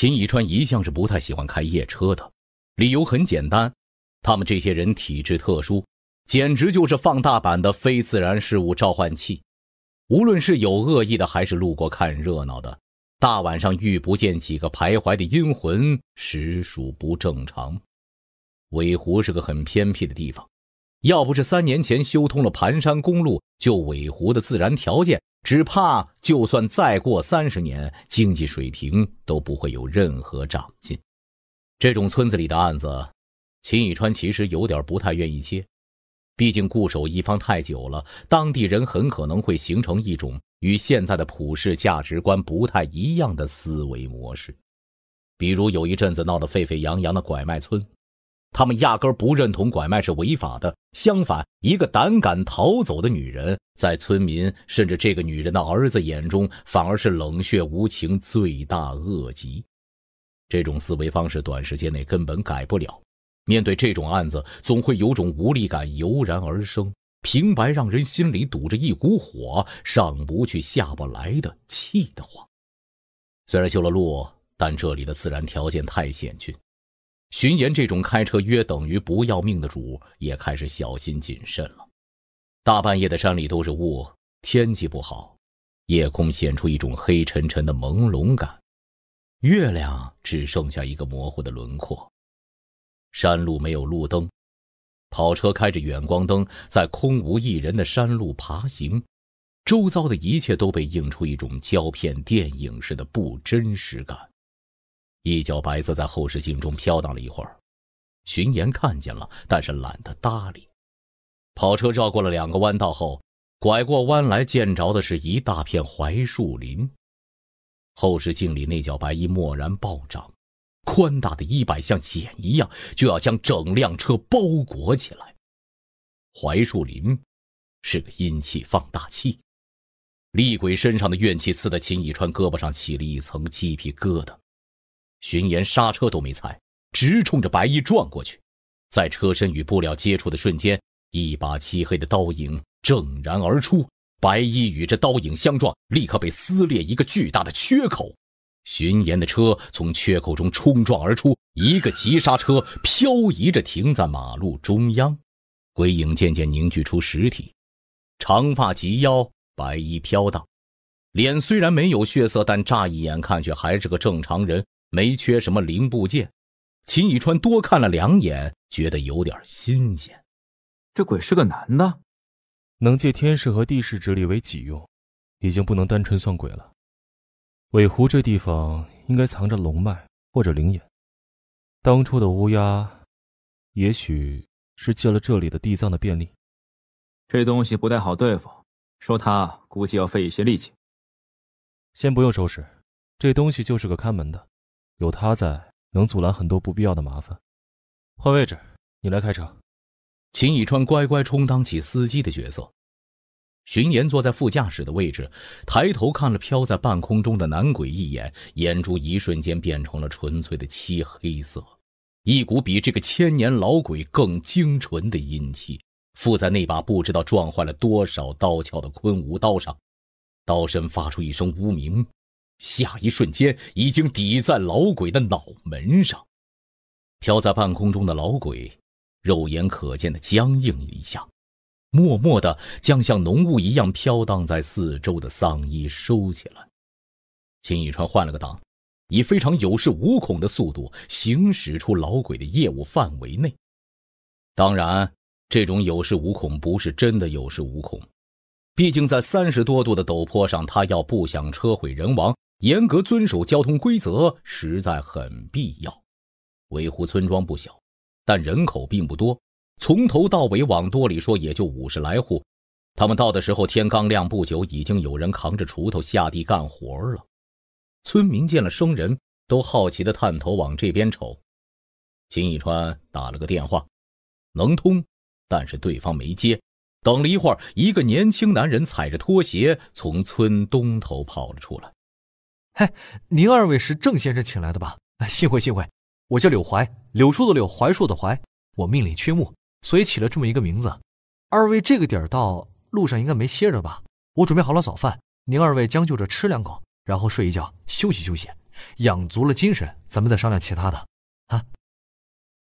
秦以川一向是不太喜欢开夜车的，理由很简单，他们这些人体质特殊，简直就是放大版的非自然事物召唤器。无论是有恶意的，还是路过看热闹的，大晚上遇不见几个徘徊的阴魂，实属不正常。尾湖是个很偏僻的地方，要不是三年前修通了盘山公路，就尾湖的自然条件。只怕就算再过三十年，经济水平都不会有任何长进。这种村子里的案子，秦宇川其实有点不太愿意接。毕竟固守一方太久了，当地人很可能会形成一种与现在的普世价值观不太一样的思维模式。比如有一阵子闹得沸沸扬扬的拐卖村。他们压根不认同拐卖是违法的，相反，一个胆敢逃走的女人，在村民甚至这个女人的儿子眼中，反而是冷血无情、罪大恶极。这种思维方式短时间内根本改不了。面对这种案子，总会有种无力感油然而生，平白让人心里堵着一股火，上不去下不来的，气得慌。虽然修了路，但这里的自然条件太险峻。巡言这种开车约等于不要命的主，也开始小心谨慎了。大半夜的山里都是雾，天气不好，夜空显出一种黑沉沉的朦胧感，月亮只剩下一个模糊的轮廓。山路没有路灯，跑车开着远光灯在空无一人的山路爬行，周遭的一切都被映出一种胶片电影似的不真实感。一脚白色在后视镜中飘荡了一会儿，巡言看见了，但是懒得搭理。跑车绕过了两个弯道后，拐过弯来见着的是一大片槐树林。后视镜里那脚白衣蓦然暴涨，宽大的衣摆像茧一样，就要将整辆车包裹起来。槐树林是个阴气放大器，厉鬼身上的怨气刺得秦以川胳膊上起了一层鸡皮疙瘩。巡言刹车都没踩，直冲着白衣撞过去。在车身与布料接触的瞬间，一把漆黑的刀影正然而出。白衣与这刀影相撞，立刻被撕裂一个巨大的缺口。巡言的车从缺口中冲撞而出，一个急刹车，漂移着停在马路中央。鬼影渐渐凝聚出实体，长发及腰，白衣飘荡，脸虽然没有血色，但乍一眼看却还是个正常人。没缺什么零部件，秦以川多看了两眼，觉得有点新鲜。这鬼是个男的，能借天势和地势之力为己用，已经不能单纯算鬼了。尾湖这地方应该藏着龙脉或者灵眼。当初的乌鸦，也许是借了这里的地藏的便利。这东西不太好对付，说他估计要费一些力气。先不用收拾，这东西就是个看门的。有他在，能阻拦很多不必要的麻烦。换位置，你来开车。秦以川乖乖充当起司机的角色。荀言坐在副驾驶的位置，抬头看了飘在半空中的男鬼一眼，眼珠一瞬间变成了纯粹的漆黑色。一股比这个千年老鬼更精纯的阴气附在那把不知道撞坏了多少刀鞘的昆吾刀上，刀身发出一声呜鸣。下一瞬间，已经抵在老鬼的脑门上。飘在半空中的老鬼，肉眼可见的僵硬一下，默默地将像浓雾一样飘荡在四周的丧衣收起来。秦以川换了个档，以非常有恃无恐的速度行驶出老鬼的业务范围内。当然，这种有恃无恐不是真的有恃无恐，毕竟在三十多度的陡坡上，他要不想车毁人亡。严格遵守交通规则实在很必要。维护村庄不小，但人口并不多，从头到尾往多里说也就五十来户。他们到的时候天刚亮不久，已经有人扛着锄头下地干活了。村民见了生人都好奇地探头往这边瞅。秦一川打了个电话，能通，但是对方没接。等了一会儿，一个年轻男人踩着拖鞋从村东头跑了出来。您二位是郑先生请来的吧？幸会幸会，我叫柳怀，柳树的柳，槐树的槐。我命里缺木，所以起了这么一个名字。二位这个点儿到路上应该没歇着吧？我准备好了早饭，您二位将就着吃两口，然后睡一觉，休息休息，养足了精神，咱们再商量其他的。啊，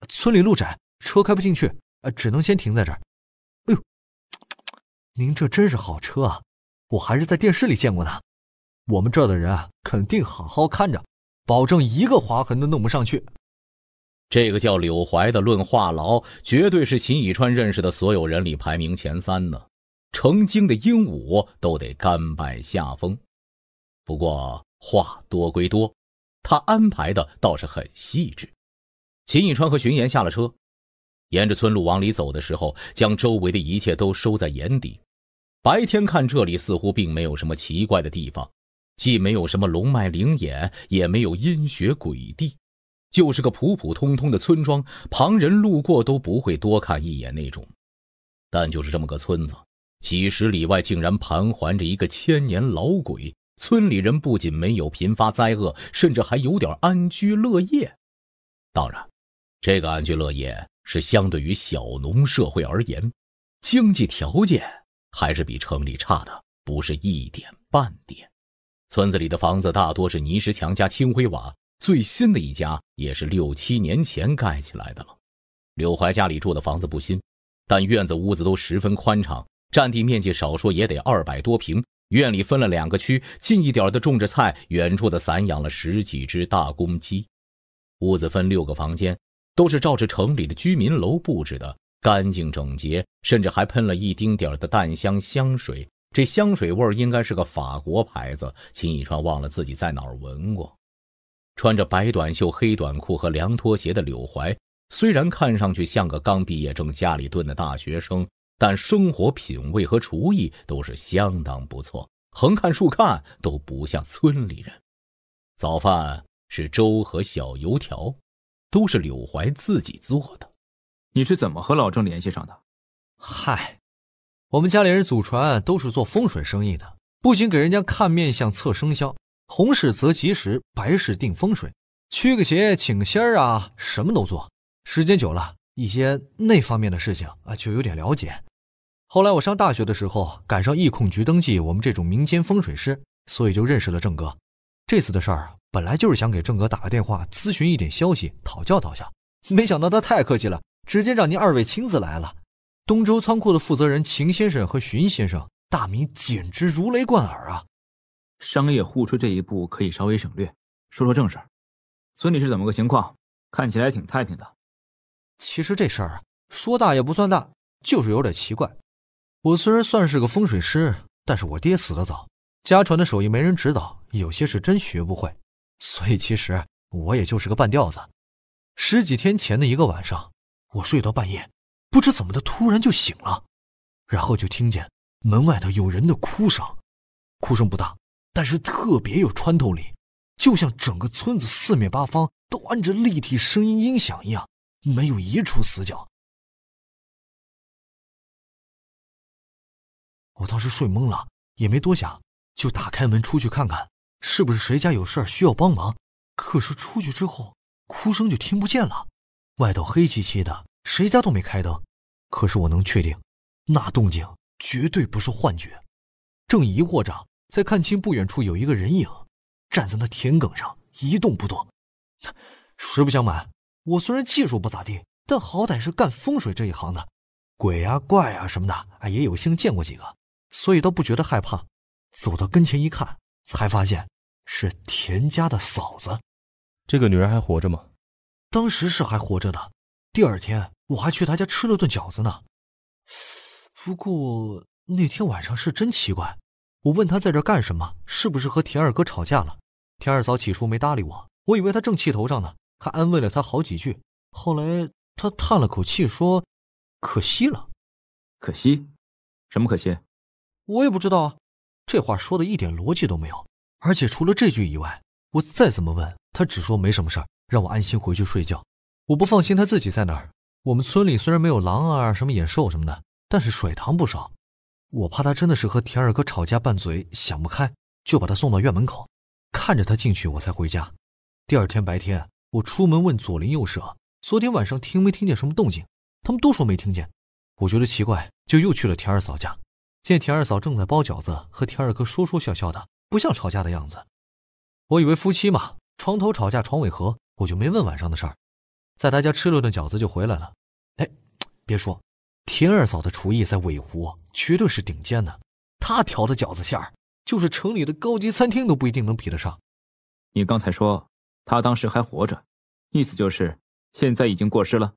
村里路窄，车开不进去，只能先停在这儿。哎呦，您这真是好车啊，我还是在电视里见过呢。我们这儿的人啊，肯定好好看着，保证一个划痕都弄不上去。这个叫柳怀的，论话痨，绝对是秦以川认识的所有人里排名前三呢。成精的鹦鹉都得甘拜下风。不过话多归多，他安排的倒是很细致。秦以川和巡岩下了车，沿着村路往里走的时候，将周围的一切都收在眼底。白天看这里似乎并没有什么奇怪的地方。既没有什么龙脉灵眼，也没有阴血鬼地，就是个普普通通的村庄，旁人路过都不会多看一眼那种。但就是这么个村子，几十里外竟然盘桓着一个千年老鬼。村里人不仅没有频发灾厄，甚至还有点安居乐业。当然，这个安居乐业是相对于小农社会而言，经济条件还是比城里差的不是一点半点。村子里的房子大多是泥石墙加青灰瓦，最新的一家也是六七年前盖起来的了。柳怀家里住的房子不新，但院子屋子都十分宽敞，占地面积少说也得二百多平。院里分了两个区，近一点的种着菜，远处的散养了十几只大公鸡。屋子分六个房间，都是照着城里的居民楼布置的，干净整洁，甚至还喷了一丁点儿的淡香香水。这香水味应该是个法国牌子。秦以川忘了自己在哪儿闻过。穿着白短袖、黑短裤和凉拖鞋的柳怀，虽然看上去像个刚毕业正家里蹲的大学生，但生活品味和厨艺都是相当不错。横看竖看都不像村里人。早饭是粥和小油条，都是柳怀自己做的。你是怎么和老郑联系上的？嗨。我们家里人祖传都是做风水生意的，不仅给人家看面相、测生肖，红事择吉时，白事定风水，驱个邪、请个仙儿啊，什么都做。时间久了，一些那方面的事情啊，就有点了解。后来我上大学的时候，赶上易控局登记我们这种民间风水师，所以就认识了郑哥。这次的事儿啊，本来就是想给郑哥打个电话，咨询一点消息，讨教讨教。没想到他太客气了，直接让您二位亲自来了。东周仓库的负责人秦先生和荀先生，大名简直如雷贯耳啊！商业互吹这一步可以稍微省略，说说正事。村里是怎么个情况？看起来挺太平的。其实这事儿说大也不算大，就是有点奇怪。我虽然算是个风水师，但是我爹死得早，家传的手艺没人指导，有些是真学不会。所以其实我也就是个半吊子。十几天前的一个晚上，我睡到半夜。不知怎么的，突然就醒了，然后就听见门外头有人的哭声，哭声不大，但是特别有穿透力，就像整个村子四面八方都安着立体声音音响一样，没有一处死角。我当时睡懵了，也没多想，就打开门出去看看，是不是谁家有事需要帮忙。可是出去之后，哭声就听不见了，外头黑漆漆的。谁家都没开灯，可是我能确定，那动静绝对不是幻觉。正疑惑着，才看清不远处有一个人影，站在那田埂上一动不动。实不相瞒，我虽然技术不咋地，但好歹是干风水这一行的，鬼啊怪啊什么的，哎也有幸见过几个，所以倒不觉得害怕。走到跟前一看，才发现是田家的嫂子。这个女人还活着吗？当时是还活着的，第二天。我还去他家吃了顿饺子呢，不过那天晚上是真奇怪。我问他在这干什么，是不是和田二哥吵架了？田二嫂起初没搭理我，我以为他正气头上呢，还安慰了他好几句。后来他叹了口气说：“可惜了，可惜，什么可惜？我也不知道啊。这话说的一点逻辑都没有。而且除了这句以外，我再怎么问他，只说没什么事儿，让我安心回去睡觉。我不放心他自己在哪儿。”我们村里虽然没有狼啊、什么野兽什么的，但是水塘不少。我怕他真的是和田二哥吵架拌嘴，想不开，就把他送到院门口，看着他进去，我才回家。第二天白天，我出门问左邻右舍，昨天晚上听没听见什么动静？他们都说没听见。我觉得奇怪，就又去了田二嫂家，见田二嫂正在包饺子，和田二哥说说笑笑的，不像吵架的样子。我以为夫妻嘛，床头吵架床尾和，我就没问晚上的事儿。在他家吃了顿饺子就回来了。哎，别说，田二嫂的厨艺在尾湖绝对是顶尖的，她调的饺子馅儿，就是城里的高级餐厅都不一定能比得上。你刚才说他当时还活着，意思就是现在已经过世了？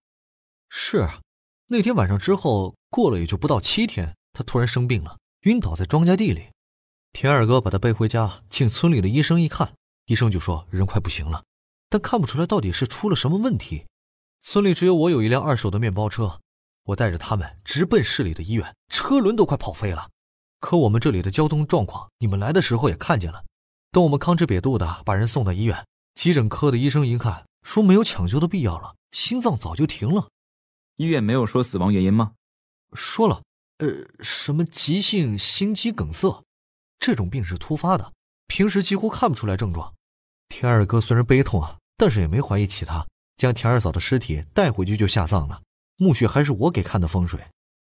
是啊，那天晚上之后过了也就不到七天，他突然生病了，晕倒在庄稼地里。田二哥把他背回家，请村里的医生一看，医生就说人快不行了，但看不出来到底是出了什么问题。村里只有我有一辆二手的面包车，我带着他们直奔市里的医院，车轮都快跑飞了。可我们这里的交通状况，你们来的时候也看见了。等我们吭哧瘪肚的把人送到医院，急诊科的医生一看，说没有抢救的必要了，心脏早就停了。医院没有说死亡原因吗？说了，呃，什么急性心肌梗塞，这种病是突发的，平时几乎看不出来症状。天二哥虽然悲痛啊，但是也没怀疑其他。将田二嫂的尸体带回去就下葬了，墓穴还是我给看的风水。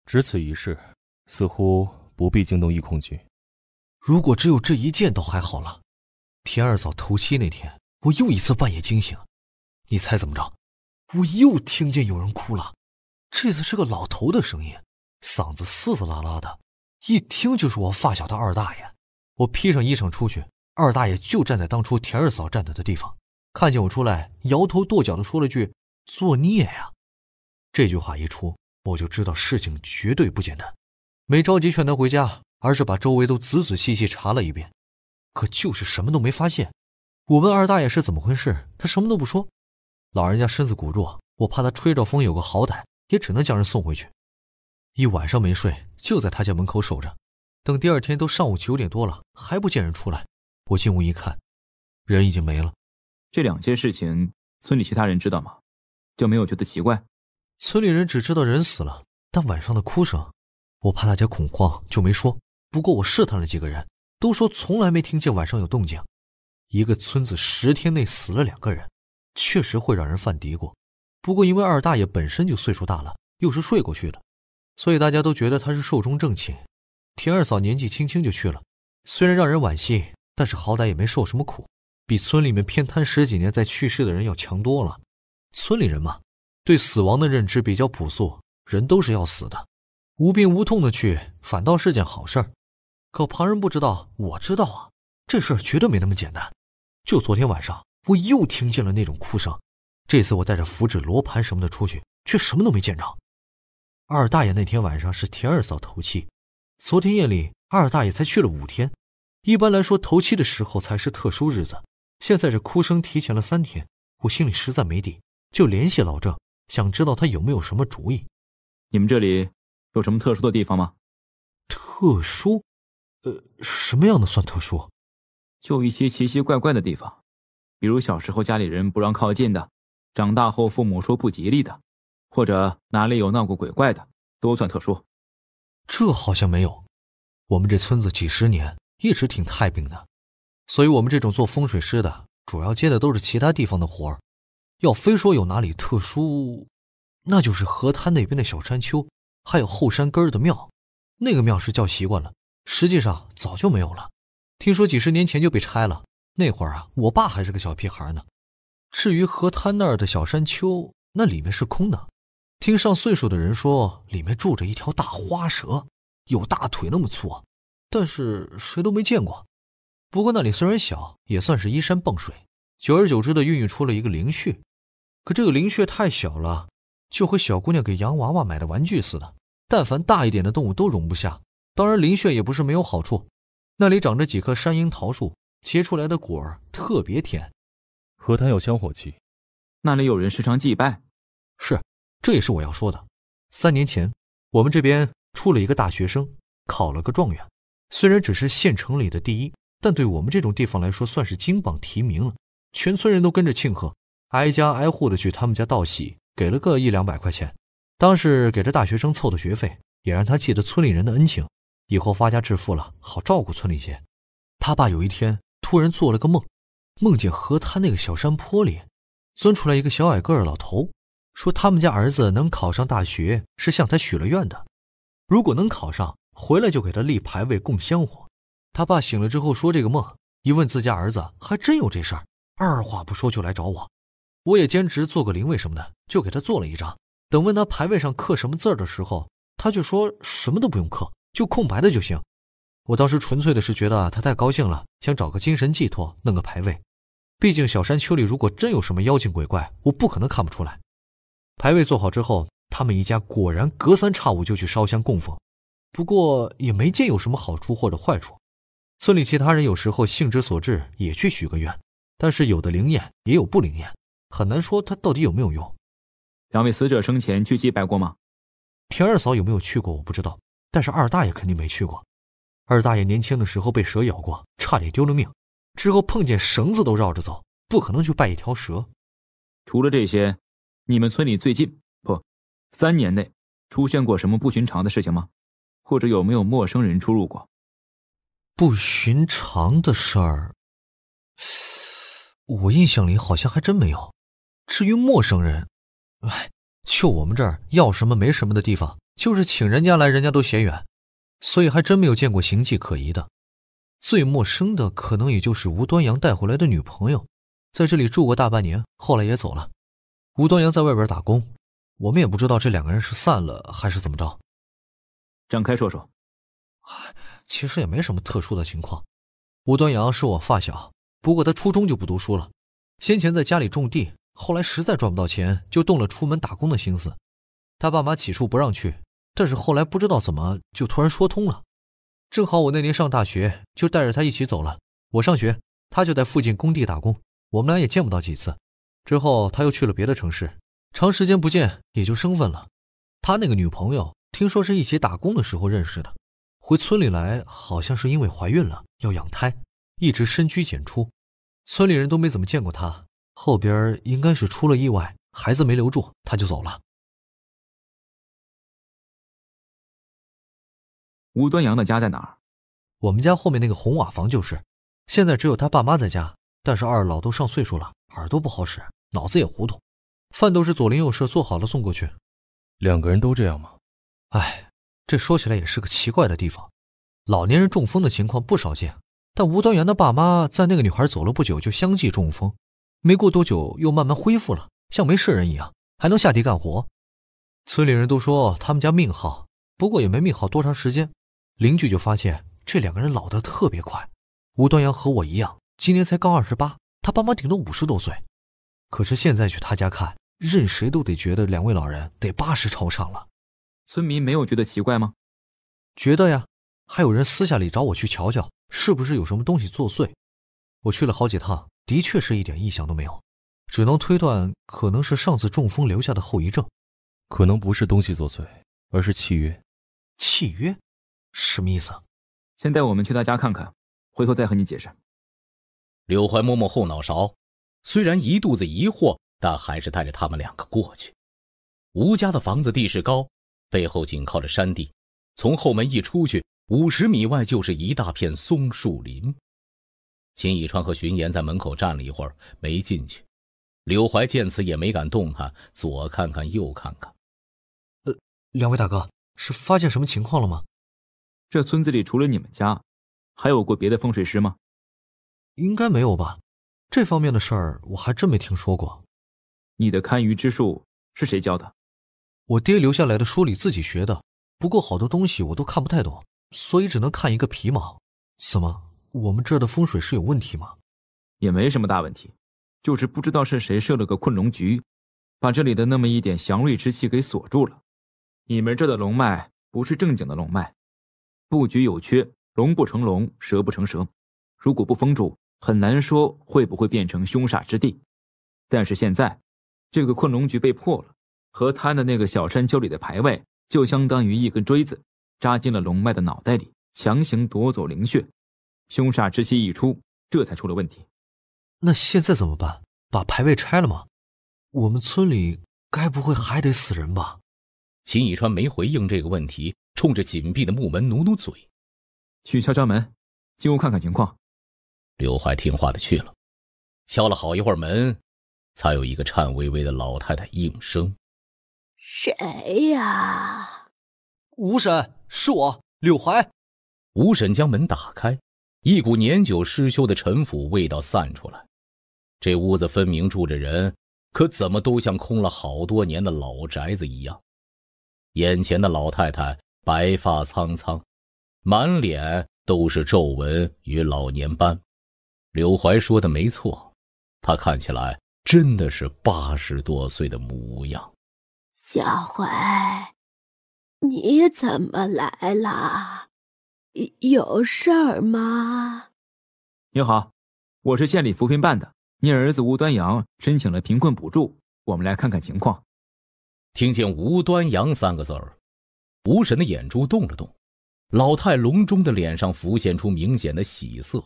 只此一事，似乎不必惊动一空局。如果只有这一件，倒还好了。田二嫂头七那天，我又一次半夜惊醒，你猜怎么着？我又听见有人哭了，这次是个老头的声音，嗓子嘶嘶啦啦的，一听就是我发小的二大爷。我披上衣裳出去，二大爷就站在当初田二嫂站的的地方。看见我出来，摇头跺脚的说了句：“作孽呀！”这句话一出，我就知道事情绝对不简单。没着急劝他回家，而是把周围都仔仔细细查了一遍，可就是什么都没发现。我问二大爷是怎么回事，他什么都不说。老人家身子骨弱，我怕他吹着风有个好歹，也只能将人送回去。一晚上没睡，就在他家门口守着，等第二天都上午九点多了还不见人出来。我进屋一看，人已经没了。这两件事情，村里其他人知道吗？就没有觉得奇怪？村里人只知道人死了，但晚上的哭声，我怕大家恐慌，就没说。不过我试探了几个人，都说从来没听见晚上有动静。一个村子十天内死了两个人，确实会让人犯嘀咕。不过因为二大爷本身就岁数大了，又是睡过去的，所以大家都觉得他是寿终正寝。田二嫂年纪轻轻就去了，虽然让人惋惜，但是好歹也没受什么苦。比村里面偏瘫十几年再去世的人要强多了。村里人嘛，对死亡的认知比较朴素，人都是要死的，无病无痛的去反倒是件好事儿。可旁人不知道，我知道啊，这事儿绝对没那么简单。就昨天晚上，我又听见了那种哭声。这次我带着符纸、罗盘什么的出去，却什么都没见着。二大爷那天晚上是田二嫂头七，昨天夜里二大爷才去了五天，一般来说头七的时候才是特殊日子。现在这哭声提前了三天，我心里实在没底，就联系老郑，想知道他有没有什么主意。你们这里有什么特殊的地方吗？特殊？呃，什么样的算特殊？就一些奇奇怪怪的地方，比如小时候家里人不让靠近的，长大后父母说不吉利的，或者哪里有闹过鬼怪的，都算特殊。这好像没有，我们这村子几十年一直挺太平的。所以我们这种做风水师的，主要接的都是其他地方的活儿。要非说有哪里特殊，那就是河滩那边的小山丘，还有后山根儿的庙。那个庙是叫习惯了，实际上早就没有了。听说几十年前就被拆了。那会儿啊，我爸还是个小屁孩呢。至于河滩那儿的小山丘，那里面是空的。听上岁数的人说，里面住着一条大花蛇，有大腿那么粗，但是谁都没见过。不过那里虽然小，也算是依山傍水，久而久之的孕育出了一个灵穴。可这个灵穴太小了，就和小姑娘给洋娃娃买的玩具似的，但凡大一点的动物都容不下。当然，灵穴也不是没有好处，那里长着几棵山樱桃树，结出来的果儿特别甜。河滩有香火气，那里有人时常祭拜。是，这也是我要说的。三年前，我们这边出了一个大学生，考了个状元，虽然只是县城里的第一。但对我们这种地方来说，算是金榜题名了。全村人都跟着庆贺，挨家挨户的去他们家道喜，给了个一两百块钱，当是给这大学生凑的学费，也让他记得村里人的恩情，以后发家致富了，好照顾村里些。他爸有一天突然做了个梦，梦见河滩那个小山坡里，钻出来一个小矮个儿老头，说他们家儿子能考上大学是向他许了愿的，如果能考上，回来就给他立牌位供香火。他爸醒了之后说这个梦，一问自家儿子，还真有这事儿，二话不说就来找我。我也兼职做个灵位什么的，就给他做了一张。等问他牌位上刻什么字儿的时候，他就说什么都不用刻，就空白的就行。我当时纯粹的是觉得他太高兴了，想找个精神寄托，弄个牌位。毕竟小山丘里如果真有什么妖精鬼怪，我不可能看不出来。牌位做好之后，他们一家果然隔三差五就去烧香供奉，不过也没见有什么好处或者坏处。村里其他人有时候兴致所致也去许个愿，但是有的灵验，也有不灵验，很难说它到底有没有用。两位死者生前去祭拜过吗？田二嫂有没有去过？我不知道，但是二大爷肯定没去过。二大爷年轻的时候被蛇咬过，差点丢了命，之后碰见绳子都绕着走，不可能去拜一条蛇。除了这些，你们村里最近不三年内出现过什么不寻常的事情吗？或者有没有陌生人出入过？不寻常的事儿，我印象里好像还真没有。至于陌生人，哎，就我们这儿要什么没什么的地方，就是请人家来，人家都嫌远，所以还真没有见过形迹可疑的。最陌生的可能也就是吴端阳带回来的女朋友，在这里住过大半年，后来也走了。吴端阳在外边打工，我们也不知道这两个人是散了还是怎么着。展开说说。其实也没什么特殊的情况。吴端阳是我发小，不过他初中就不读书了，先前在家里种地，后来实在赚不到钱，就动了出门打工的心思。他爸妈起初不让去，但是后来不知道怎么就突然说通了。正好我那年上大学，就带着他一起走了。我上学，他就在附近工地打工，我们俩也见不到几次。之后他又去了别的城市，长时间不见也就生分了。他那个女朋友听说是一起打工的时候认识的。回村里来，好像是因为怀孕了，要养胎，一直深居简出，村里人都没怎么见过她。后边应该是出了意外，孩子没留住，她就走了。吴端阳的家在哪儿？我们家后面那个红瓦房就是。现在只有他爸妈在家，但是二老都上岁数了，耳朵不好使，脑子也糊涂，饭都是左邻右舍做好了送过去。两个人都这样吗？哎。这说起来也是个奇怪的地方，老年人中风的情况不少见。但吴端阳的爸妈在那个女孩走了不久就相继中风，没过多久又慢慢恢复了，像没事人一样，还能下地干活。村里人都说他们家命好，不过也没命好多长时间，邻居就发现这两个人老得特别快。吴端阳和我一样，今年才刚二十八，他爸妈顶多五十多岁，可是现在去他家看，任谁都得觉得两位老人得八十朝上了。村民没有觉得奇怪吗？觉得呀，还有人私下里找我去瞧瞧，是不是有什么东西作祟。我去了好几趟，的确是一点异象都没有，只能推断可能是上次中风留下的后遗症。可能不是东西作祟，而是契约。契约？什么意思？先带我们去他家看看，回头再和你解释。柳怀摸摸后脑勺，虽然一肚子疑惑，但还是带着他们两个过去。吴家的房子地势高。背后紧靠着山地，从后门一出去五十米外就是一大片松树林。秦以川和荀岩在门口站了一会儿，没进去。柳怀见此也没敢动弹，左看看右看看。呃，两位大哥，是发现什么情况了吗？这村子里除了你们家，还有过别的风水师吗？应该没有吧，这方面的事儿我还真没听说过。你的堪舆之术是谁教的？我爹留下来的书里自己学的，不过好多东西我都看不太懂，所以只能看一个皮毛。怎么，我们这儿的风水是有问题吗？也没什么大问题，就是不知道是谁设了个困龙局，把这里的那么一点祥瑞之气给锁住了。你们这的龙脉不是正经的龙脉，布局有缺，龙不成龙，蛇不成蛇。如果不封住，很难说会不会变成凶煞之地。但是现在，这个困龙局被破了。河滩的那个小山丘里的牌位，就相当于一根锥子扎进了龙脉的脑袋里，强行夺走灵血，凶煞之气一出，这才出了问题。那现在怎么办？把牌位拆了吗？我们村里该不会还得死人吧？秦以川没回应这个问题，冲着紧闭的木门努努嘴，去敲敲门，进屋看看情况。刘怀听话的去了，敲了好一会儿门，才有一个颤巍巍的老太太应声。谁呀？吴婶，是我，柳怀。吴婶将门打开，一股年久失修的陈腐味道散出来。这屋子分明住着人，可怎么都像空了好多年的老宅子一样。眼前的老太太白发苍苍，满脸都是皱纹与老年斑。柳怀说的没错，她看起来真的是八十多岁的模样。小怀，你怎么来了？有事儿吗？你好，我是县里扶贫办的。你儿子吴端阳申请了贫困补助，我们来看看情况。听见“吴端阳”三个字儿，吴神的眼珠动了动，老态龙钟的脸上浮现出明显的喜色，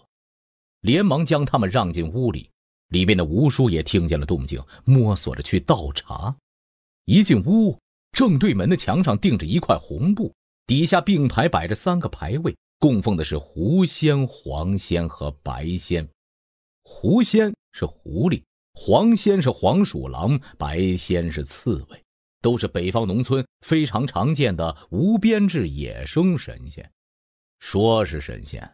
连忙将他们让进屋里。里面的吴叔也听见了动静，摸索着去倒茶。一进屋，正对门的墙上钉着一块红布，底下并排摆着三个牌位，供奉的是狐仙、黄仙和白仙。狐仙是狐狸，黄仙是黄鼠狼，白仙是刺猬，都是北方农村非常常见的无编制野生神仙。说是神仙，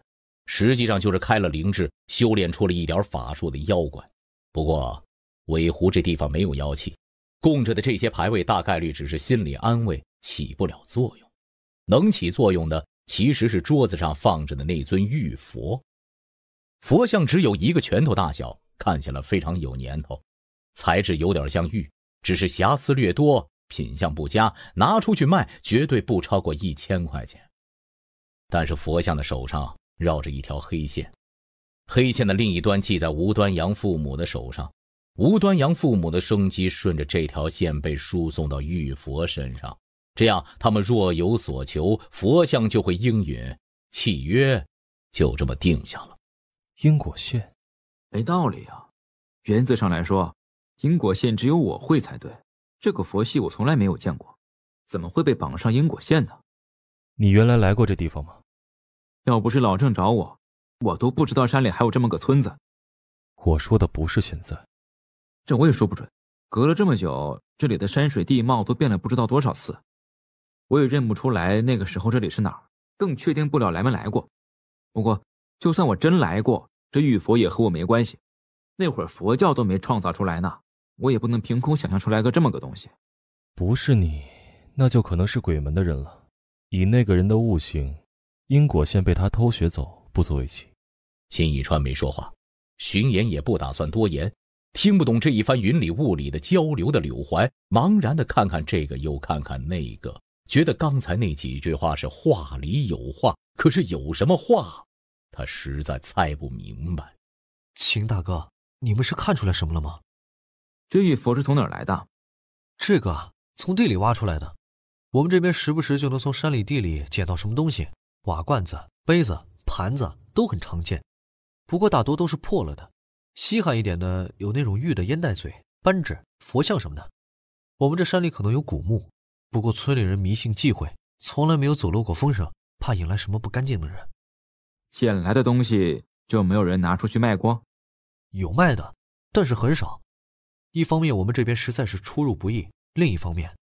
实际上就是开了灵智、修炼出了一点法术的妖怪。不过，尾湖这地方没有妖气。供着的这些牌位大概率只是心理安慰，起不了作用。能起作用的其实是桌子上放着的那尊玉佛。佛像只有一个拳头大小，看起来非常有年头，材质有点像玉，只是瑕疵略多，品相不佳，拿出去卖绝对不超过一千块钱。但是佛像的手上绕着一条黑线，黑线的另一端系在吴端阳父母的手上。无端阳父母的生机顺着这条线被输送到玉佛身上，这样他们若有所求，佛像就会应允。契约，就这么定下了。因果线，没道理啊！原则上来说，因果线只有我会才对。这个佛系我从来没有见过，怎么会被绑上因果线呢？你原来来过这地方吗？要不是老郑找我，我都不知道山里还有这么个村子。我说的不是现在。这我也说不准，隔了这么久，这里的山水地貌都变了不知道多少次，我也认不出来那个时候这里是哪儿，更确定不了来没来过。不过，就算我真来过，这玉佛也和我没关系。那会儿佛教都没创造出来呢，我也不能凭空想象出来个这么个东西。不是你，那就可能是鬼门的人了。以那个人的悟性，因果线被他偷学走，不足为奇。秦以川没说话，巡演也不打算多言。听不懂这一番云里雾里的交流的柳怀，茫然的看看这个又看看那个，觉得刚才那几句话是话里有话，可是有什么话，他实在猜不明白。秦大哥，你们是看出来什么了吗？这玉佛是从哪儿来的？这个从地里挖出来的。我们这边时不时就能从山里地里捡到什么东西，瓦罐子、杯子、盘子都很常见，不过大多都是破了的。稀罕一点的，有那种玉的烟袋嘴、扳指、佛像什么的。我们这山里可能有古墓，不过村里人迷信忌讳，从来没有走漏过风声，怕引来什么不干净的人。捡来的东西就没有人拿出去卖光？有卖的，但是很少。一方面我们这边实在是出入不易，另一方面，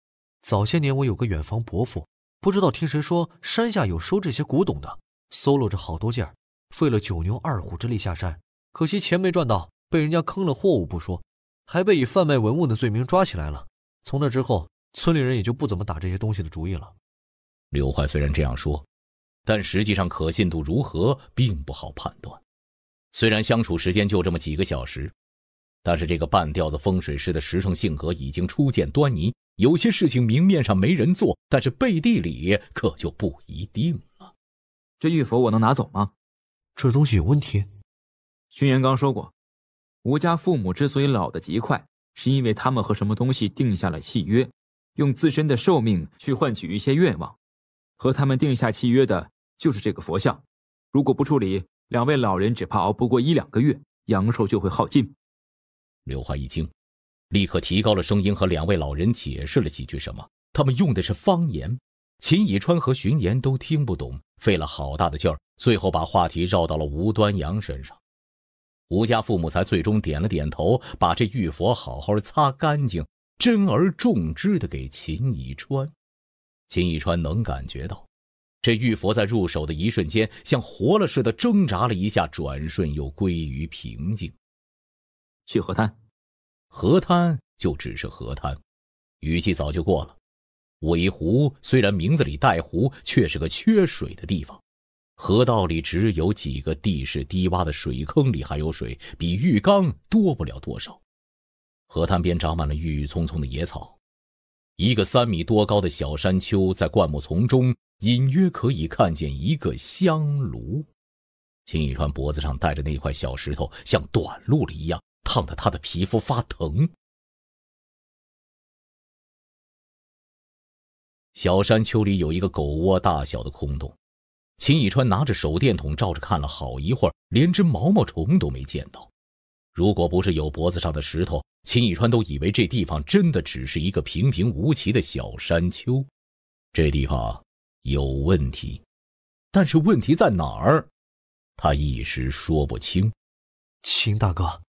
早些年我有个远房伯父，不知道听谁说山下有收这些古董的，搜罗着好多件费了九牛二虎之力下山。可惜钱没赚到，被人家坑了货物不说，还被以贩卖文物的罪名抓起来了。从那之后，村里人也就不怎么打这些东西的主意了。刘怀虽然这样说，但实际上可信度如何并不好判断。虽然相处时间就这么几个小时，但是这个半吊子风水师的实诚性格已经初见端倪。有些事情明面上没人做，但是背地里可就不一定了。这玉佛我能拿走吗？这东西有问题。荀元刚说过，吴家父母之所以老得极快，是因为他们和什么东西定下了契约，用自身的寿命去换取一些愿望。和他们定下契约的就是这个佛像。如果不处理，两位老人只怕熬不过一两个月，阳寿就会耗尽。刘华一惊，立刻提高了声音，和两位老人解释了几句什么。他们用的是方言，秦以川和荀元都听不懂，费了好大的劲儿，最后把话题绕到了吴端阳身上。吴家父母才最终点了点头，把这玉佛好好擦干净，珍而重之的给秦以川。秦以川能感觉到，这玉佛在入手的一瞬间像活了似的挣扎了一下，转瞬又归于平静。去河滩，河滩就只是河滩，雨季早就过了。尾湖虽然名字里带湖，却是个缺水的地方。河道里只有几个地势低洼的水坑，里还有水，比浴缸多不了多少。河滩边长满了郁郁葱葱的野草，一个三米多高的小山丘，在灌木丛中隐约可以看见一个香炉。秦以川脖子上戴着那块小石头，像短路了一样，烫得他的皮肤发疼。小山丘里有一个狗窝大小的空洞。秦以川拿着手电筒照着看了好一会儿，连只毛毛虫都没见到。如果不是有脖子上的石头，秦以川都以为这地方真的只是一个平平无奇的小山丘。这地方有问题，但是问题在哪儿，他一时说不清。秦大哥，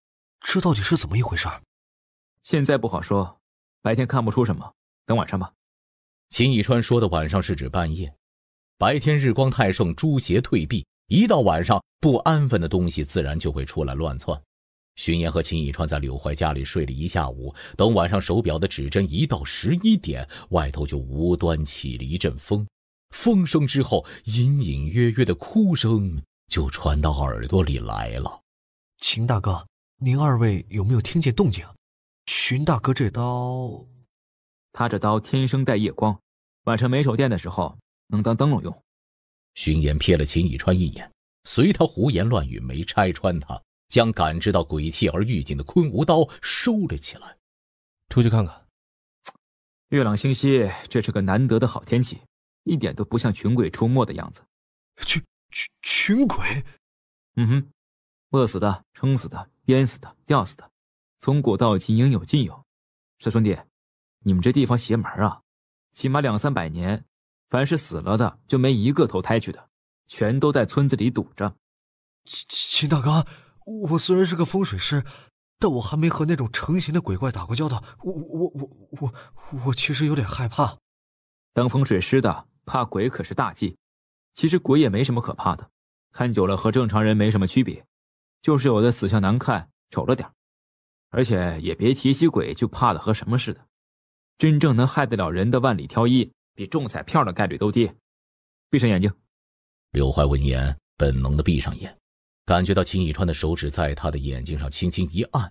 这到底是怎么一回事？现在不好说，白天看不出什么，等晚上吧。秦以川说的“晚上”是指半夜。白天日光太盛，诸邪退避；一到晚上，不安分的东西自然就会出来乱窜。荀岩和秦以川在柳怀家里睡了一下午，等晚上，手表的指针一到十一点，外头就无端起了一阵风，风声之后，隐隐约约的哭声就传到耳朵里来了。秦大哥，您二位有没有听见动静？荀大哥，这刀，他这刀天生带夜光，晚上没手电的时候。能当灯笼用。巡言瞥了秦以川一眼，随他胡言乱语没拆穿他，将感知到鬼气而预警的昆吾刀收了起来。出去看看。月朗星稀，这是个难得的好天气，一点都不像群鬼出没的样子。群群群鬼。嗯哼，饿死的、撑死的、淹死的、吊死的，从古到今应有尽有。小兄弟，你们这地方邪门啊，起码两三百年。凡是死了的，就没一个投胎去的，全都在村子里堵着。秦秦大哥，我虽然是个风水师，但我还没和那种成型的鬼怪打过交道，我我我我我其实有点害怕。当风水师的怕鬼可是大忌。其实鬼也没什么可怕的，看久了和正常人没什么区别，就是有的死相难看，丑了点而且也别提起鬼就怕的和什么似的。真正能害得了人的，万里挑一。比中彩票的概率都低，闭上眼睛。刘怀闻言，本能的闭上眼，感觉到秦以川的手指在他的眼睛上轻轻一按，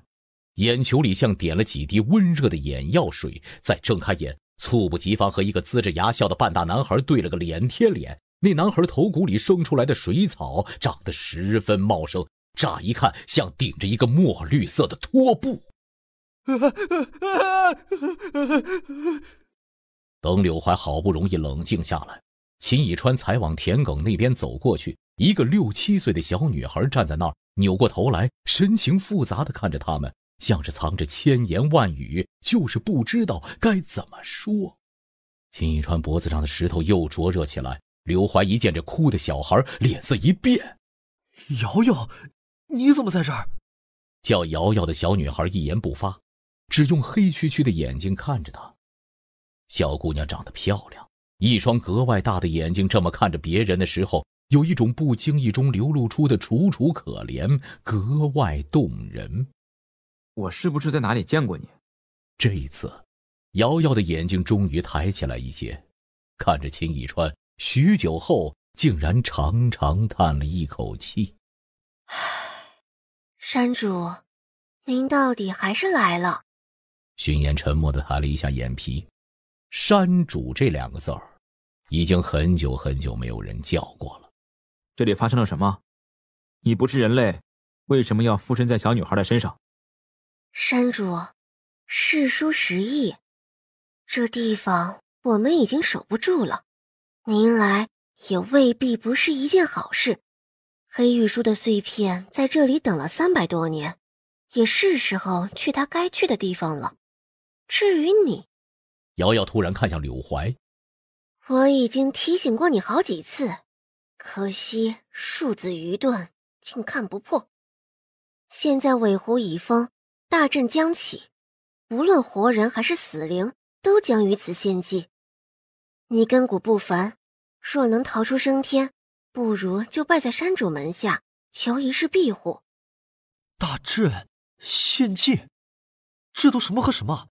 眼球里像点了几滴温热的眼药水。再睁开眼，猝不及防和一个呲着牙笑的半大男孩对了个脸贴脸。那男孩头骨里生出来的水草长得十分茂盛，乍一看像顶着一个墨绿色的拖布。等柳怀好不容易冷静下来，秦以川才往田埂那边走过去。一个六七岁的小女孩站在那儿，扭过头来，神情复杂的看着他们，像是藏着千言万语，就是不知道该怎么说。秦以川脖子上的石头又灼热起来。柳怀一见这哭的小孩，脸色一变：“瑶瑶，你怎么在这儿？”叫瑶瑶的小女孩一言不发，只用黑黢黢的眼睛看着他。小姑娘长得漂亮，一双格外大的眼睛，这么看着别人的时候，有一种不经意中流露出的楚楚可怜，格外动人。我是不是在哪里见过你？这一次，瑶瑶的眼睛终于抬起来一些，看着秦以川，许久后，竟然长长叹了一口气：“唉，山主，您到底还是来了。”巡演沉默的抬了一下眼皮。山主这两个字儿，已经很久很久没有人叫过了。这里发生了什么？你不是人类，为什么要附身在小女孩的身上？山主，世出时意，这地方我们已经守不住了。您来也未必不是一件好事。黑玉珠的碎片在这里等了三百多年，也是时候去它该去的地方了。至于你。瑶瑶突然看向柳怀：“我已经提醒过你好几次，可惜数子愚钝，竟看不破。现在尾狐已封，大阵将起，无论活人还是死灵，都将于此献祭。你根骨不凡，若能逃出升天，不如就拜在山主门下，求一世庇护。大阵献祭，这都什么和什么？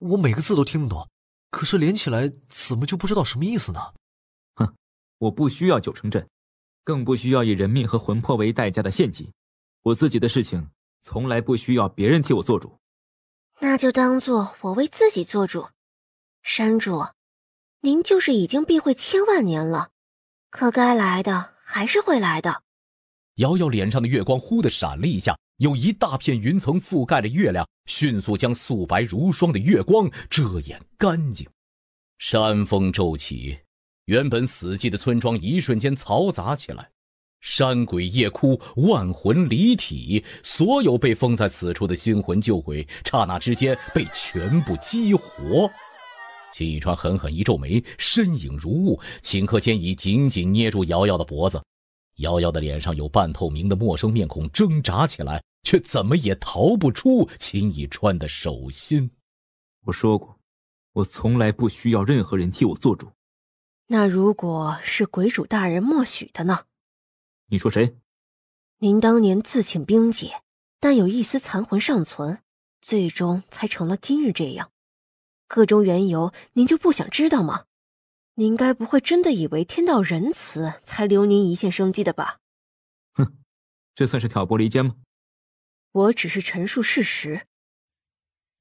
我每个字都听得懂。可是连起来怎么就不知道什么意思呢？哼，我不需要九城镇，更不需要以人命和魂魄为代价的献祭。我自己的事情从来不需要别人替我做主。那就当做我为自己做主。山主，您就是已经避讳千万年了，可该来的还是会来的。瑶瑶脸上的月光忽的闪了一下。有一大片云层覆盖着月亮，迅速将素白如霜的月光遮掩干净。山风骤起，原本死寂的村庄一瞬间嘈杂起来。山鬼夜哭，万魂离体，所有被封在此处的新魂旧鬼，刹那之间被全部激活。秦一川狠狠一皱眉，身影如雾，顷刻间已紧紧捏住瑶瑶的脖子。瑶瑶的脸上有半透明的陌生面孔，挣扎起来。却怎么也逃不出秦以川的手心。我说过，我从来不需要任何人替我做主。那如果是鬼主大人默许的呢？你说谁？您当年自请冰解，但有一丝残魂尚存，最终才成了今日这样。各中缘由，您就不想知道吗？您该不会真的以为天道仁慈才留您一线生机的吧？哼，这算是挑拨离间吗？我只是陈述事实。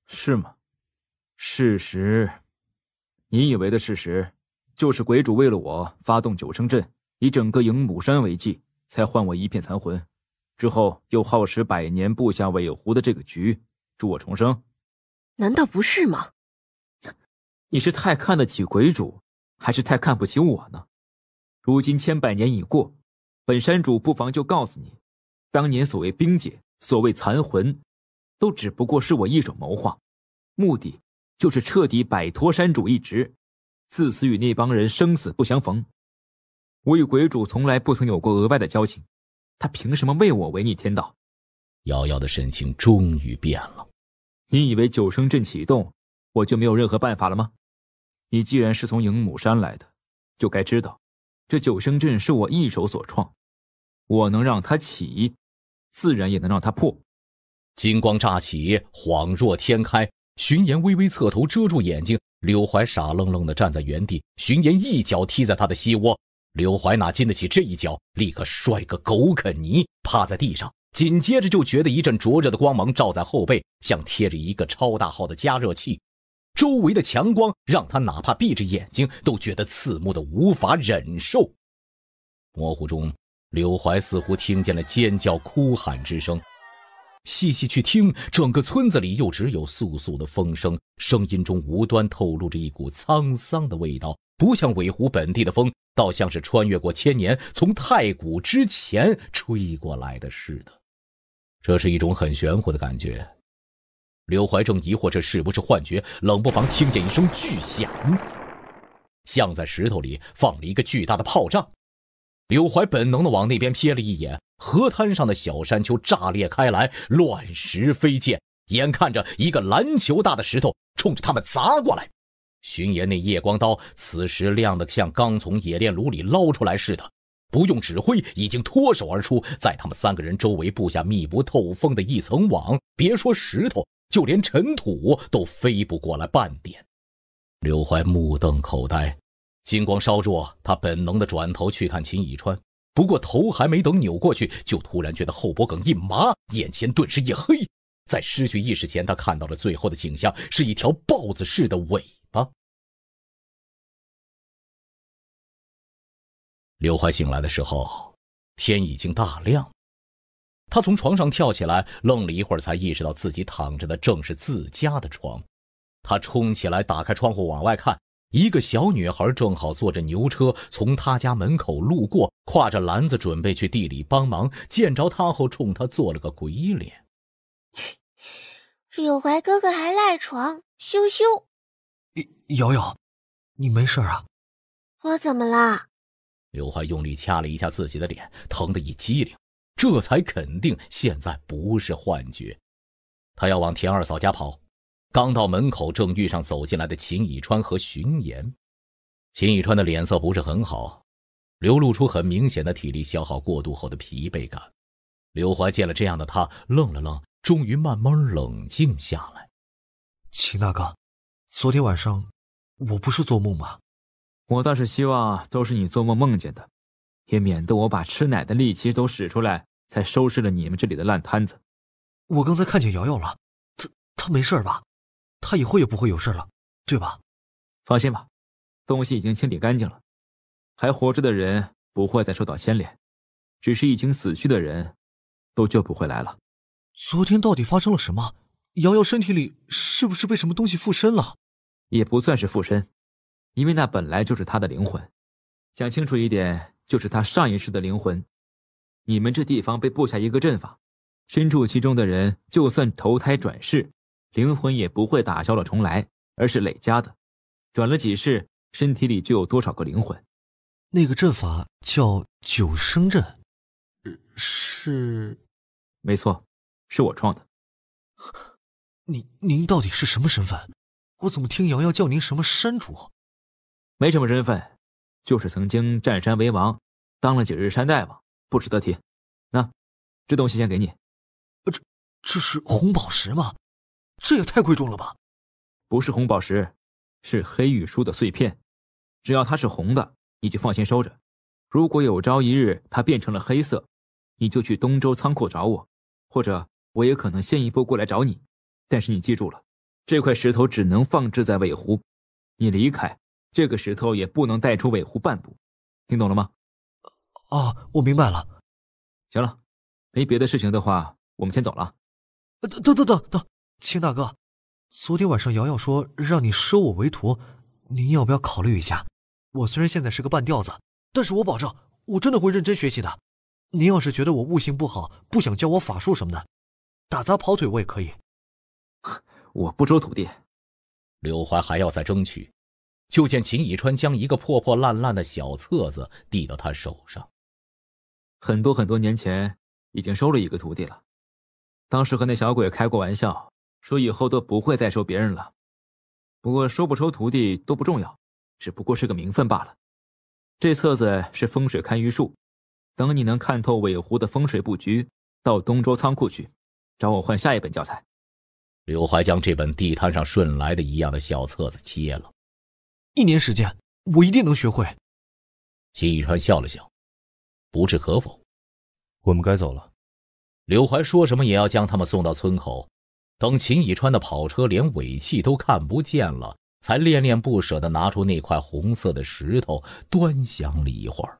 是吗？事实，你以为的事实，就是鬼主为了我发动九生阵，以整个影母山为祭，才换我一片残魂，之后又耗时百年布下尾狐的这个局，助我重生。难道不是吗？你是太看得起鬼主，还是太看不起我呢？如今千百年已过，本山主不妨就告诉你，当年所谓冰解。所谓残魂，都只不过是我一手谋划，目的就是彻底摆脱山主一职，自此与那帮人生死不相逢。我与鬼主从来不曾有过额外的交情，他凭什么为我违逆天道？瑶瑶的神情终于变了。你以为九生阵启动，我就没有任何办法了吗？你既然是从影母山来的，就该知道，这九生阵是我一手所创，我能让它起。自然也能让他破。金光乍起，恍若天开。荀岩微微侧头遮住眼睛，柳怀傻愣愣地站在原地。荀岩一脚踢在他的膝窝，柳怀哪经得起这一脚，立刻摔个狗啃泥，趴在地上。紧接着就觉得一阵灼热的光芒照在后背，像贴着一个超大号的加热器。周围的强光让他哪怕闭着眼睛都觉得刺目的无法忍受，模糊中。柳怀似乎听见了尖叫、哭喊之声，细细去听，整个村子里又只有簌簌的风声，声音中无端透露着一股沧桑的味道，不像尾湖本地的风，倒像是穿越过千年，从太古之前吹过来的似的。这是一种很玄乎的感觉。柳怀正疑惑这是不是幻觉，冷不防听见一声巨响，像在石头里放了一个巨大的炮仗。柳怀本能的往那边瞥了一眼，河滩上的小山丘炸裂开来，乱石飞溅，眼看着一个篮球大的石头冲着他们砸过来。巡爷那夜光刀此时亮得像刚从冶炼炉里捞出来似的，不用指挥已经脱手而出，在他们三个人周围布下密不透风的一层网，别说石头，就连尘土都飞不过来半点。柳怀目瞪口呆。金光稍弱，他本能的转头去看秦以川，不过头还没等扭过去，就突然觉得后脖梗一麻，眼前顿时一黑。在失去意识前，他看到了最后的景象，是一条豹子似的尾巴。刘怀醒来的时候，天已经大亮，他从床上跳起来，愣了一会儿，才意识到自己躺着的正是自家的床。他冲起来，打开窗户往外看。一个小女孩正好坐着牛车从他家门口路过，挎着篮子准备去地里帮忙。见着他后，冲他做了个鬼脸：“ 柳槐哥哥还赖床，羞羞。”“瑶瑶，你没事啊？”“我怎么啦？”柳怀用力掐了一下自己的脸，疼得一激灵，这才肯定现在不是幻觉。他要往田二嫂家跑。刚到门口，正遇上走进来的秦以川和荀岩。秦以川的脸色不是很好，流露出很明显的体力消耗过度后的疲惫感。刘怀见了这样的他，愣了愣，终于慢慢冷静下来。秦大哥，昨天晚上我不是做梦吧？我倒是希望都是你做梦梦见的，也免得我把吃奶的力气都使出来才收拾了你们这里的烂摊子。我刚才看见瑶瑶了，她她没事吧？他以后也不会有事了，对吧？放心吧，东西已经清理干净了，还活着的人不会再受到牵连，只是已经死去的人，都救不回来了。昨天到底发生了什么？瑶瑶身体里是不是被什么东西附身了？也不算是附身，因为那本来就是她的灵魂。讲清楚一点，就是她上一世的灵魂。你们这地方被布下一个阵法，身处其中的人就算投胎转世。灵魂也不会打消了重来，而是累加的，转了几世，身体里就有多少个灵魂。那个阵法叫九生阵，是？没错，是我创的。您您到底是什么身份？我怎么听瑶瑶叫您什么山主？没什么身份，就是曾经占山为王，当了几日山大王，不值得提。那这东西先给你。这这是红宝石吗？这也太贵重了吧！不是红宝石，是黑玉书的碎片。只要它是红的，你就放心收着。如果有朝一日它变成了黑色，你就去东周仓库找我，或者我也可能先一步过来找你。但是你记住了，这块石头只能放置在尾湖，你离开这个石头也不能带出尾湖半步。听懂了吗？哦，我明白了。行了，没别的事情的话，我们先走了。等等等等。秦大哥，昨天晚上瑶瑶说让你收我为徒，您要不要考虑一下？我虽然现在是个半吊子，但是我保证，我真的会认真学习的。您要是觉得我悟性不好，不想教我法术什么的，打杂跑腿我也可以。我不收徒弟。柳怀还要再争取，就见秦以川将一个破破烂烂的小册子递到他手上。很多很多年前已经收了一个徒弟了，当时和那小鬼开过玩笑。说以后都不会再收别人了，不过收不收徒弟都不重要，只不过是个名分罢了。这册子是风水堪舆术，等你能看透尾湖的风水布局，到东周仓库去，找我换下一本教材。柳怀将这本地摊上顺来的一样的小册子接了。一年时间，我一定能学会。秦宇川笑了笑，不置可否。我们该走了。柳怀说什么也要将他们送到村口。等秦以川的跑车连尾气都看不见了，才恋恋不舍地拿出那块红色的石头，端详了一会儿。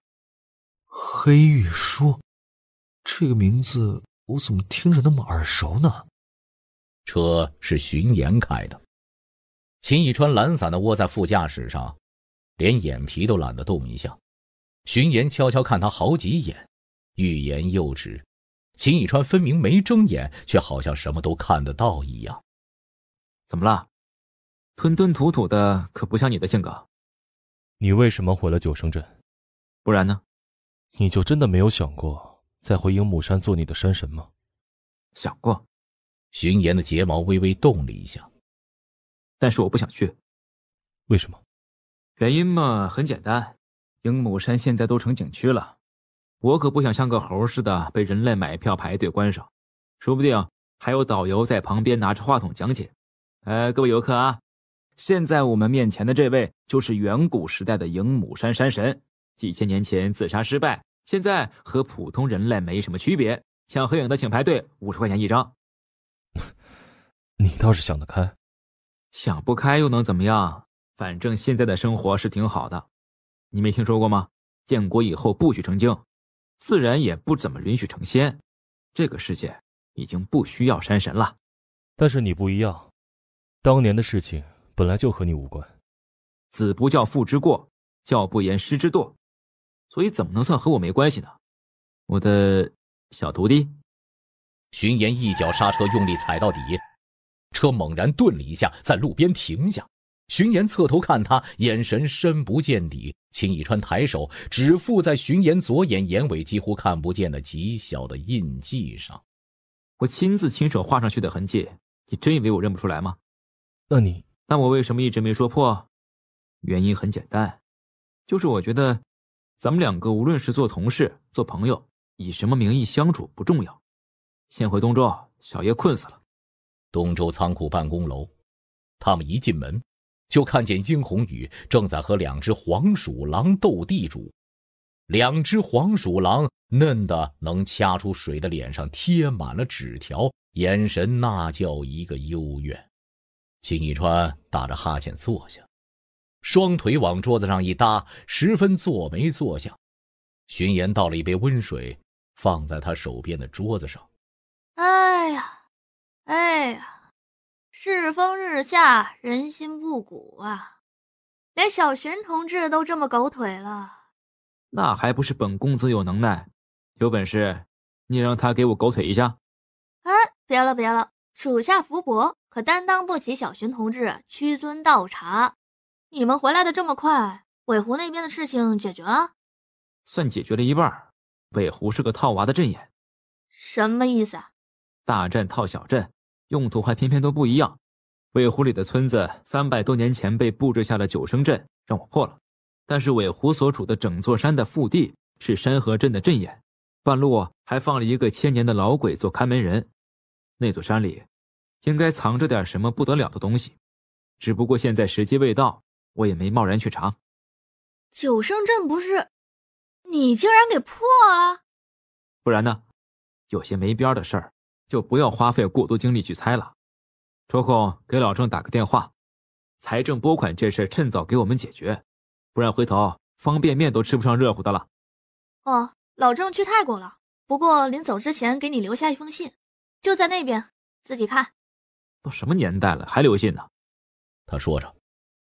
黑玉书，这个名字我怎么听着那么耳熟呢？车是巡岩开的，秦以川懒散地窝在副驾驶上，连眼皮都懒得动一下。巡岩悄悄看他好几眼，欲言又止。秦以川分明没睁眼，却好像什么都看得到一样。怎么了？吞吞吐吐的，可不像你的性格。你为什么回了九生镇？不然呢？你就真的没有想过再回樱木山做你的山神吗？想过。巡言的睫毛微微动了一下。但是我不想去。为什么？原因嘛，很简单，樱木山现在都成景区了。我可不想像个猴似的被人类买票排队观赏，说不定还有导游在旁边拿着话筒讲解。呃，各位游客啊，现在我们面前的这位就是远古时代的影母山山神，几千年前自杀失败，现在和普通人类没什么区别。想合影的请排队，五十块钱一张。你倒是想得开，想不开又能怎么样？反正现在的生活是挺好的。你没听说过吗？建国以后不许成精。自然也不怎么允许成仙，这个世界已经不需要山神了。但是你不一样，当年的事情本来就和你无关。子不教，父之过；教不严，师之惰。所以怎么能算和我没关系呢？我的小徒弟，荀岩一脚刹车，用力踩到底，车猛然顿了一下，在路边停下。巡言侧头看他，眼神深不见底。秦以川抬手，指腹在巡言左眼眼尾几乎看不见的极小的印记上，我亲自亲手画上去的痕迹，你真以为我认不出来吗？那你那我为什么一直没说破？原因很简单，就是我觉得，咱们两个无论是做同事、做朋友，以什么名义相处不重要。先回东州，小叶困死了。东州仓库办公楼，他们一进门。就看见殷红雨正在和两只黄鼠狼斗地主，两只黄鼠狼嫩的能掐出水的脸上贴满了纸条，眼神那叫一个幽怨。秦一川打着哈欠坐下，双腿往桌子上一搭，十分坐没坐相。巡言倒了一杯温水，放在他手边的桌子上。哎呀，哎呀。世风日下，人心不古啊！连小寻同志都这么狗腿了，那还不是本公子有能耐？有本事，你让他给我狗腿一下。哎，别了别了，属下福伯可担当不起小寻同志屈尊倒茶。你们回来的这么快，尾狐那边的事情解决了？算解决了一半。尾狐是个套娃的阵眼，什么意思啊？大阵套小阵。用途还偏偏都不一样。苇湖里的村子三百多年前被布置下了九生阵，让我破了。但是苇湖所处的整座山的腹地是山河镇的阵眼，半路还放了一个千年的老鬼做看门人。那座山里应该藏着点什么不得了的东西，只不过现在时机未到，我也没贸然去查。九生阵不是你竟然给破了？不然呢？有些没边的事儿。就不要花费过多精力去猜了，抽空给老郑打个电话，财政拨款这事趁早给我们解决，不然回头方便面都吃不上热乎的了。哦，老郑去泰国了，不过临走之前给你留下一封信，就在那边，自己看。都什么年代了，还留信呢？他说着，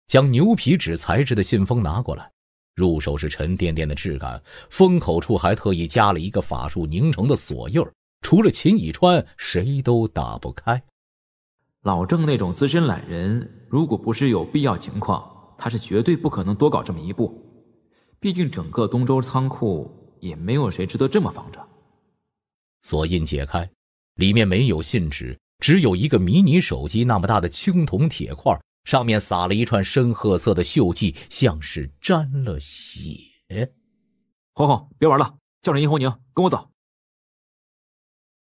将牛皮纸材质的信封拿过来，入手是沉甸甸的质感，封口处还特意加了一个法术凝成的锁印儿。除了秦以川，谁都打不开。老郑那种资深懒人，如果不是有必要情况，他是绝对不可能多搞这么一步。毕竟整个东周仓库也没有谁值得这么防着。锁印解开，里面没有信纸，只有一个迷你手机那么大的青铜铁块，上面撒了一串深褐色的锈迹，像是沾了血。红红，别玩了，叫上殷红宁，跟我走。